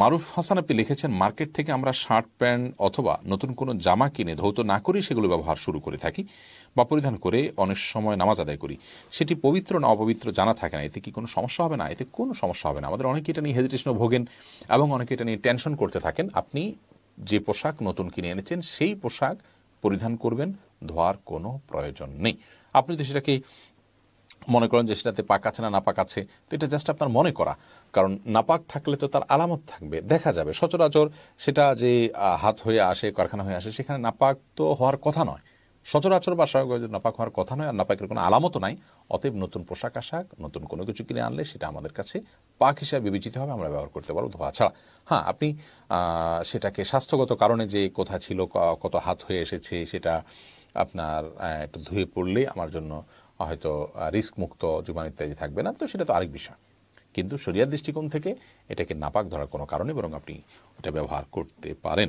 মারুফ হাসান আপনি লিখেছেন মার্কেট থেকে আমরা শার্ট প্যান্ট অথবা নতুন কোনো জামা কিনে ধৌত না করে সেগুলো ব্যবহার শুরু করে থাকি বা পরিধান করে অনেক সময় নামাজ আদায় করি সেটি পবিত্র না অপবিত্র জানা থাকে না এতে কি কোনো সমস্যা হবে না এতে কোনো সমস্যা হবে না আমাদের অনেকে এটা নিয়ে হেজিটেশনও ভোগেন এবং অনেকে এটা নিয়ে টেনশন করতে থাকেন আপনি যে পোশাক নতুন কিনে এনেছেন সেই পোশাক পরিধান করবেন ধোয়ার কোনো প্রয়োজন নেই আপনি তো সেটাকে মনে করেন যে সেটাতে পাক আছে না নাপাক আছে তো এটা জাস্ট আপনার মনে করা কারণ নাপাক থাকলে তো তার আলামত থাকবে দেখা যাবে সচরাচর সেটা যে হাত হয়ে আসে কারখানা হয়ে আসে সেখানে নাপাক তো হওয়ার কথা নয় সচরাচর বা স্বাভাবিক নাপাক হওয়ার কথা নয় আর নাপাকের কোনো আলামতও নাই অতএব নতুন পোশাক আশাক নতুন কোনো কিছু কিনে আনলে সেটা আমাদের কাছে পাক হিসাবে বিবেচিত হবে আমরা ব্যবহার করতে পারবো ধোয়া ছাড়া হ্যাঁ আপনি সেটাকে স্বাস্থ্যগত কারণে যে কোথা ছিল কত হাত হয়ে এসেছে সেটা আপনার একটু ধুয়ে পড়লে আমার জন্য হয়তো রিস্ক মুক্ত জুমান ইত্যাদি থাকবে না তো সেটা তো আরেক বিষয় কিন্তু শরিয়ার দৃষ্টিকোণ থেকে এটাকে নাপাক ধরার কোনো কারণে বরং আপনি এটা ব্যবহার করতে পারেন